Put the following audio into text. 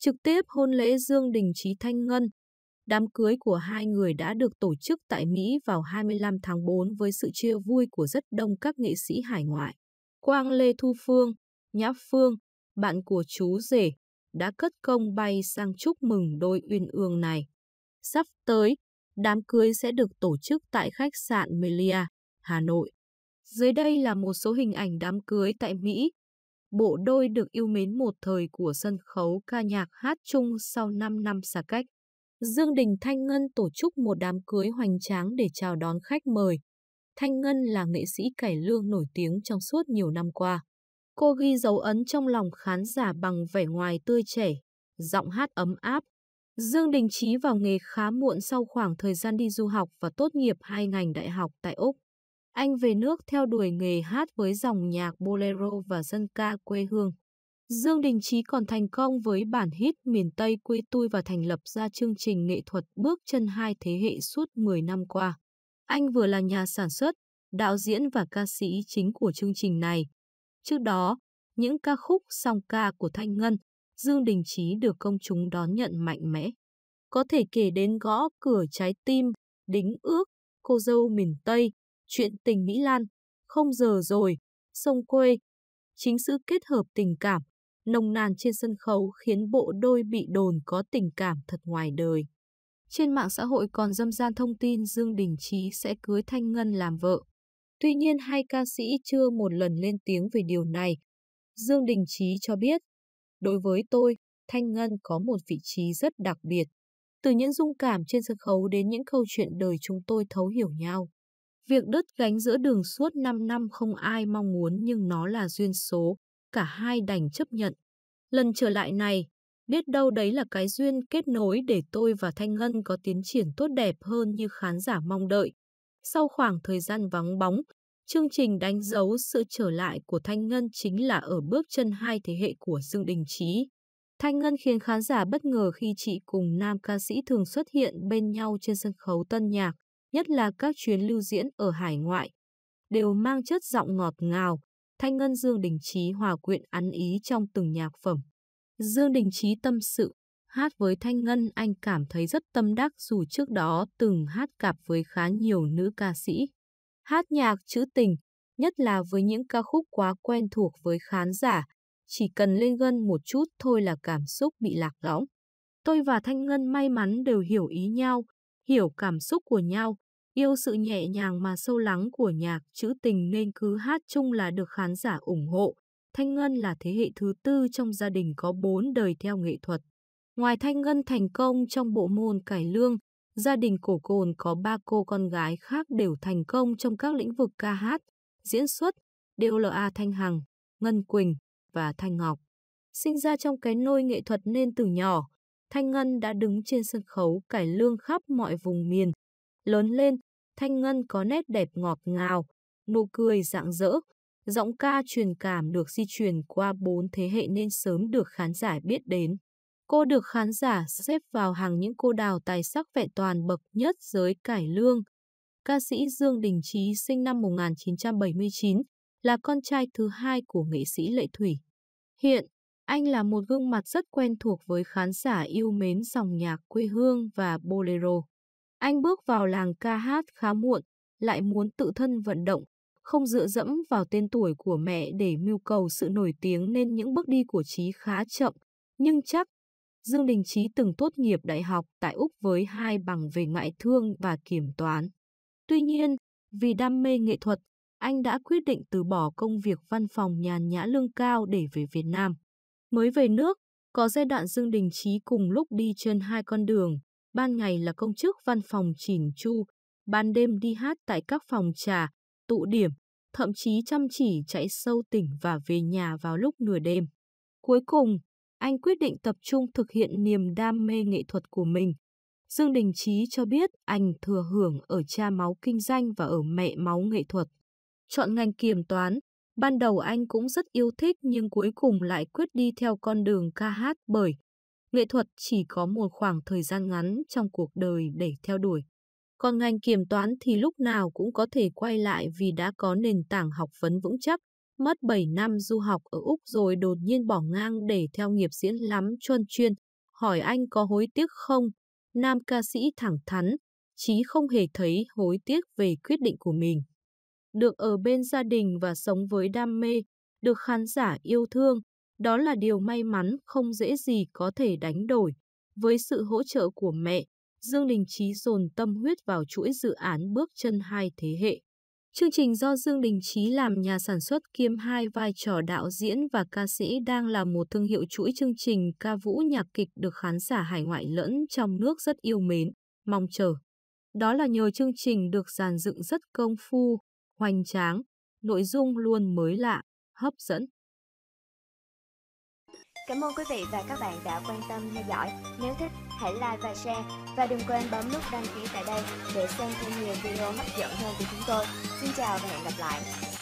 trực tiếp hôn lễ Dương Đình Trí Thanh Ngân. Đám cưới của hai người đã được tổ chức tại Mỹ vào 25 tháng 4 với sự chia vui của rất đông các nghệ sĩ hải ngoại. Quang Lê Thu Phương, Nhã Phương, bạn của chú rể, đã cất công bay sang chúc mừng đôi uyên ương này. Sắp tới, đám cưới sẽ được tổ chức tại khách sạn Melia, Hà Nội. Dưới đây là một số hình ảnh đám cưới tại Mỹ bộ đôi được yêu mến một thời của sân khấu ca nhạc hát chung sau 5 năm xa cách. Dương Đình Thanh Ngân tổ chức một đám cưới hoành tráng để chào đón khách mời. Thanh Ngân là nghệ sĩ cải lương nổi tiếng trong suốt nhiều năm qua. Cô ghi dấu ấn trong lòng khán giả bằng vẻ ngoài tươi trẻ, giọng hát ấm áp. Dương Đình Trí vào nghề khá muộn sau khoảng thời gian đi du học và tốt nghiệp hai ngành đại học tại Úc. Anh về nước theo đuổi nghề hát với dòng nhạc bolero và dân ca quê hương. Dương Đình Chí còn thành công với bản hit miền Tây quê tôi và thành lập ra chương trình nghệ thuật bước chân hai thế hệ suốt 10 năm qua. Anh vừa là nhà sản xuất, đạo diễn và ca sĩ chính của chương trình này. Trước đó, những ca khúc song ca của Thanh Ngân, Dương Đình Chí được công chúng đón nhận mạnh mẽ. Có thể kể đến gõ cửa trái tim, đính ước, cô dâu miền Tây, chuyện tình Mỹ Lan, không giờ rồi, sông quê. Chính sự kết hợp tình cảm, nồng nàn trên sân khấu khiến bộ đôi bị đồn có tình cảm thật ngoài đời. Trên mạng xã hội còn dâm gian thông tin Dương Đình Trí sẽ cưới Thanh Ngân làm vợ. Tuy nhiên hai ca sĩ chưa một lần lên tiếng về điều này. Dương Đình Trí cho biết, đối với tôi, Thanh Ngân có một vị trí rất đặc biệt. Từ những dung cảm trên sân khấu đến những câu chuyện đời chúng tôi thấu hiểu nhau. Việc đứt gánh giữa đường suốt 5 năm không ai mong muốn nhưng nó là duyên số, cả hai đành chấp nhận. Lần trở lại này, biết đâu đấy là cái duyên kết nối để tôi và Thanh Ngân có tiến triển tốt đẹp hơn như khán giả mong đợi. Sau khoảng thời gian vắng bóng, chương trình đánh dấu sự trở lại của Thanh Ngân chính là ở bước chân hai thế hệ của Dương Đình Chí. Thanh Ngân khiến khán giả bất ngờ khi chị cùng nam ca sĩ thường xuất hiện bên nhau trên sân khấu tân nhạc nhất là các chuyến lưu diễn ở hải ngoại, đều mang chất giọng ngọt ngào, thanh ngân Dương Đình Trí hòa quyện ăn ý trong từng nhạc phẩm. Dương Đình Trí tâm sự, hát với Thanh Ngân anh cảm thấy rất tâm đắc dù trước đó từng hát cặp với khá nhiều nữ ca sĩ. Hát nhạc trữ tình, nhất là với những ca khúc quá quen thuộc với khán giả, chỉ cần lên gân một chút thôi là cảm xúc bị lạc lõng. Tôi và Thanh Ngân may mắn đều hiểu ý nhau, hiểu cảm xúc của nhau, yêu sự nhẹ nhàng mà sâu lắng của nhạc trữ tình nên cứ hát chung là được khán giả ủng hộ. Thanh Ngân là thế hệ thứ tư trong gia đình có bốn đời theo nghệ thuật. Ngoài Thanh Ngân thành công trong bộ môn cải lương, gia đình cổ cồn có ba cô con gái khác đều thành công trong các lĩnh vực ca hát, diễn xuất, DLA Thanh Hằng, Ngân Quỳnh và Thanh Ngọc. Sinh ra trong cái nôi nghệ thuật nên từ nhỏ, Thanh Ngân đã đứng trên sân khấu cải lương khắp mọi vùng miền. Lớn lên, Thanh Ngân có nét đẹp ngọt ngào, nụ cười rạng rỡ, giọng ca truyền cảm được di truyền qua bốn thế hệ nên sớm được khán giả biết đến. Cô được khán giả xếp vào hàng những cô đào tài sắc vẹn toàn bậc nhất giới cải lương. Ca sĩ Dương Đình Trí sinh năm 1979 là con trai thứ hai của nghệ sĩ Lệ Thủy. Hiện, anh là một gương mặt rất quen thuộc với khán giả yêu mến dòng nhạc quê hương và bolero. Anh bước vào làng ca hát khá muộn, lại muốn tự thân vận động, không dựa dẫm vào tên tuổi của mẹ để mưu cầu sự nổi tiếng nên những bước đi của Trí khá chậm, nhưng chắc. Dương Đình Trí từng tốt nghiệp đại học tại Úc với hai bằng về ngoại thương và kiểm toán. Tuy nhiên, vì đam mê nghệ thuật, anh đã quyết định từ bỏ công việc văn phòng nhàn nhã lương cao để về Việt Nam. Mới về nước, có giai đoạn Dương Đình Trí cùng lúc đi trên hai con đường, ban ngày là công chức văn phòng chỉnh chu, ban đêm đi hát tại các phòng trà, tụ điểm, thậm chí chăm chỉ chạy sâu tỉnh và về nhà vào lúc nửa đêm. Cuối cùng, anh quyết định tập trung thực hiện niềm đam mê nghệ thuật của mình. Dương Đình Trí cho biết anh thừa hưởng ở cha máu kinh doanh và ở mẹ máu nghệ thuật. Chọn ngành kiểm toán, Ban đầu anh cũng rất yêu thích nhưng cuối cùng lại quyết đi theo con đường ca hát bởi nghệ thuật chỉ có một khoảng thời gian ngắn trong cuộc đời để theo đuổi. Còn ngành kiểm toán thì lúc nào cũng có thể quay lại vì đã có nền tảng học vấn vững chắc. Mất 7 năm du học ở Úc rồi đột nhiên bỏ ngang để theo nghiệp diễn lắm chuân chuyên. Hỏi anh có hối tiếc không? Nam ca sĩ thẳng thắn, chí không hề thấy hối tiếc về quyết định của mình được ở bên gia đình và sống với đam mê, được khán giả yêu thương, đó là điều may mắn không dễ gì có thể đánh đổi. Với sự hỗ trợ của mẹ, Dương Đình Trí dồn tâm huyết vào chuỗi dự án bước chân hai thế hệ. Chương trình do Dương Đình Trí làm nhà sản xuất kiêm hai vai trò đạo diễn và ca sĩ đang là một thương hiệu chuỗi chương trình ca vũ nhạc kịch được khán giả hải ngoại lẫn trong nước rất yêu mến, mong chờ. Đó là nhờ chương trình được dàn dựng rất công phu, hoành tráng, nội dung luôn mới lạ, hấp dẫn. Cảm ơn quý vị và các bạn đã quan tâm theo dõi. Nếu thích, hãy like và share. Và đừng quên bấm nút đăng ký tại đây để xem thêm nhiều video hấp dẫn hơn của chúng tôi. Xin chào và hẹn gặp lại.